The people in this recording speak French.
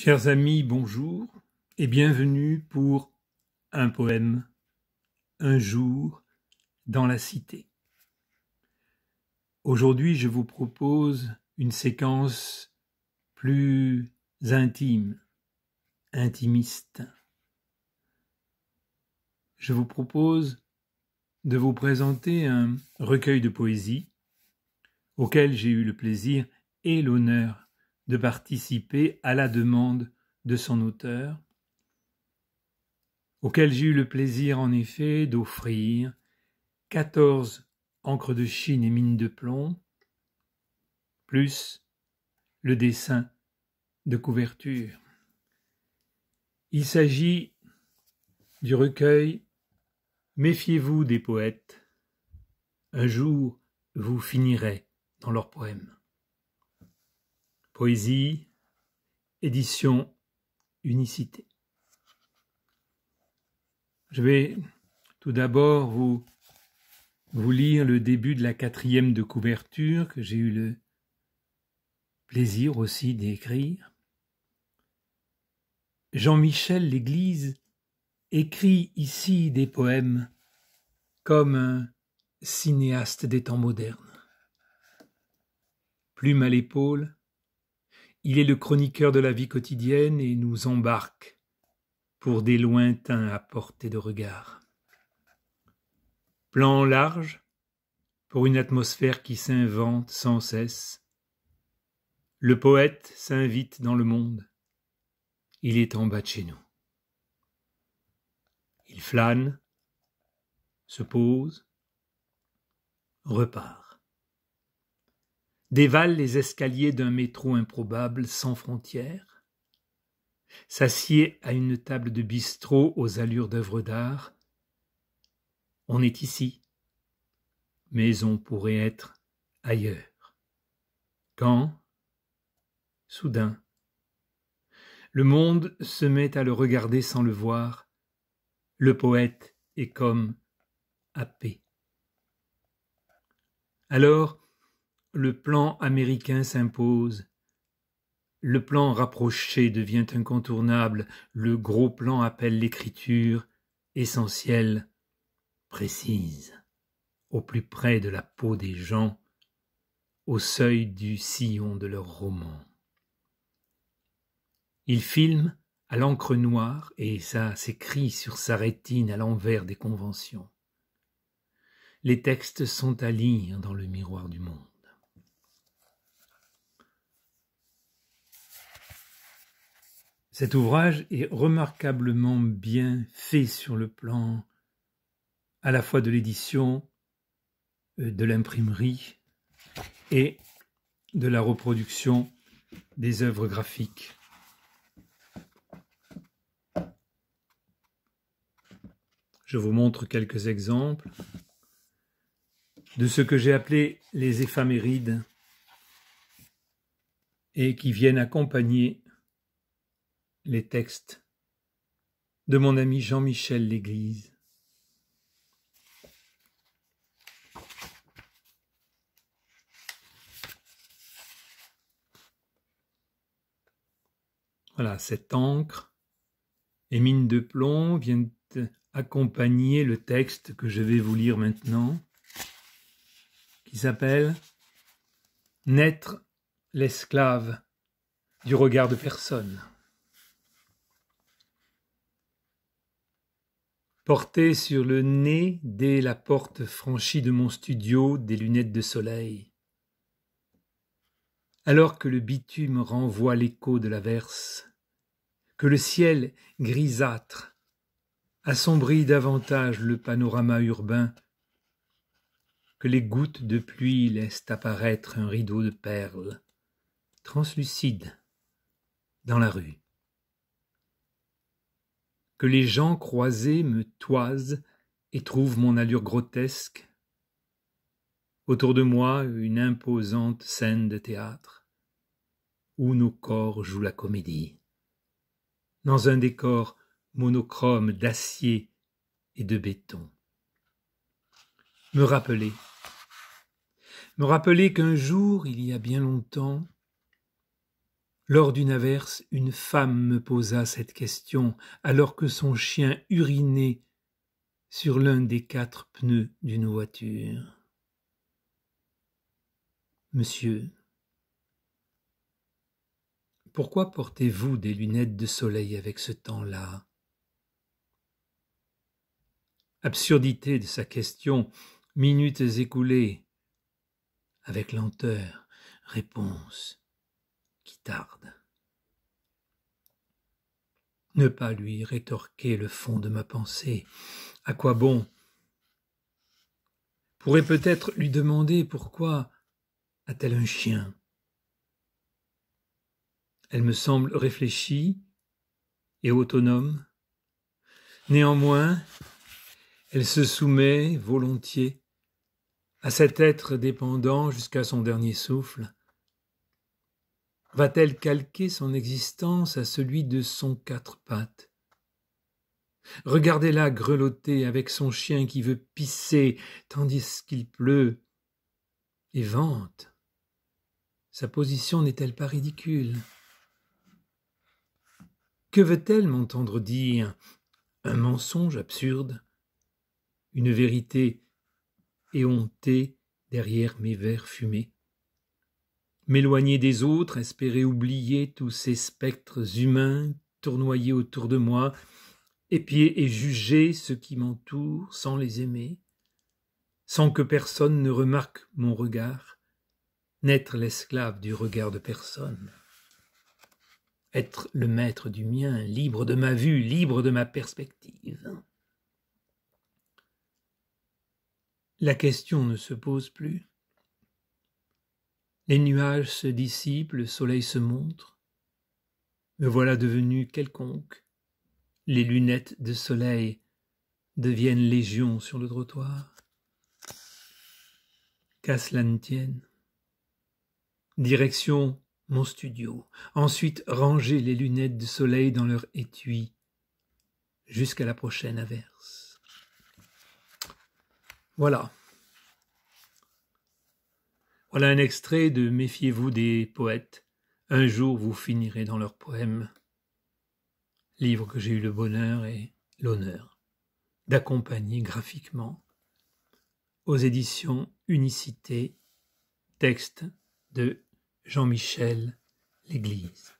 Chers amis, bonjour et bienvenue pour un poème, un jour dans la cité. Aujourd'hui, je vous propose une séquence plus intime, intimiste. Je vous propose de vous présenter un recueil de poésie auquel j'ai eu le plaisir et l'honneur de participer à la demande de son auteur, auquel j'ai eu le plaisir en effet d'offrir quatorze encres de Chine et mines de plomb, plus le dessin de couverture. Il s'agit du recueil Méfiez-vous des poètes. Un jour, vous finirez dans leurs poèmes. Poésie, édition Unicité. Je vais tout d'abord vous, vous lire le début de la quatrième de couverture que j'ai eu le plaisir aussi d'écrire. Jean-Michel L'Église écrit ici des poèmes comme un cinéaste des temps modernes. Plume à l'épaule, il est le chroniqueur de la vie quotidienne et nous embarque pour des lointains à portée de regard. Plan large pour une atmosphère qui s'invente sans cesse. Le poète s'invite dans le monde. Il est en bas de chez nous. Il flâne, se pose, repart dévale les escaliers d'un métro improbable sans frontières, s'assied à une table de bistrot aux allures d'œuvres d'art. On est ici, mais on pourrait être ailleurs. Quand, soudain, le monde se met à le regarder sans le voir, le poète est comme à paix. Alors, le plan américain s'impose. Le plan rapproché devient incontournable, le gros plan appelle l'écriture, essentielle, précise, au plus près de la peau des gens, au seuil du sillon de leur roman. Il filme à l'encre noire et ça s'écrit sur sa rétine à l'envers des conventions. Les textes sont à lire dans le miroir du monde. Cet ouvrage est remarquablement bien fait sur le plan à la fois de l'édition, euh, de l'imprimerie et de la reproduction des œuvres graphiques. Je vous montre quelques exemples de ce que j'ai appelé les éphémérides et qui viennent accompagner les textes de mon ami Jean-Michel L'Église. Voilà, cette encre et mine de plomb viennent accompagner le texte que je vais vous lire maintenant, qui s'appelle Naître l'esclave du regard de personne. Porté sur le nez dès la porte franchie de mon studio des lunettes de soleil. Alors que le bitume renvoie l'écho de l'averse, que le ciel grisâtre assombrit davantage le panorama urbain, que les gouttes de pluie laissent apparaître un rideau de perles, translucides, dans la rue que les gens croisés me toisent et trouvent mon allure grotesque. Autour de moi, une imposante scène de théâtre où nos corps jouent la comédie. Dans un décor monochrome d'acier et de béton. Me rappeler. Me rappeler qu'un jour, il y a bien longtemps, lors d'une averse, une femme me posa cette question alors que son chien urinait sur l'un des quatre pneus d'une voiture. Monsieur, pourquoi portez-vous des lunettes de soleil avec ce temps-là Absurdité de sa question, minutes écoulées. Avec lenteur, réponse tarde. Ne pas lui rétorquer le fond de ma pensée. À quoi bon Pourrais peut-être lui demander pourquoi a-t-elle un chien Elle me semble réfléchie et autonome. Néanmoins, elle se soumet volontiers à cet être dépendant jusqu'à son dernier souffle va-t-elle calquer son existence à celui de son quatre pattes Regardez-la grelotter avec son chien qui veut pisser tandis qu'il pleut et vente. Sa position n'est-elle pas ridicule Que veut-elle m'entendre dire Un mensonge absurde Une vérité éhontée derrière mes verres fumés m'éloigner des autres, espérer oublier tous ces spectres humains tournoyés autour de moi, épier et juger ceux qui m'entourent sans les aimer, sans que personne ne remarque mon regard, n'être l'esclave du regard de personne, être le maître du mien, libre de ma vue, libre de ma perspective. La question ne se pose plus. Les nuages se dissipent, le soleil se montre. Me voilà devenu quelconque. Les lunettes de soleil deviennent légion sur le trottoir. Qu'à cela ne tienne. Direction mon studio. Ensuite, ranger les lunettes de soleil dans leur étui jusqu'à la prochaine averse. Voilà. Voilà un extrait de Méfiez-vous des poètes. Un jour vous finirez dans leurs poèmes. Livre que j'ai eu le bonheur et l'honneur d'accompagner graphiquement aux éditions Unicité, texte de Jean-Michel L'Église.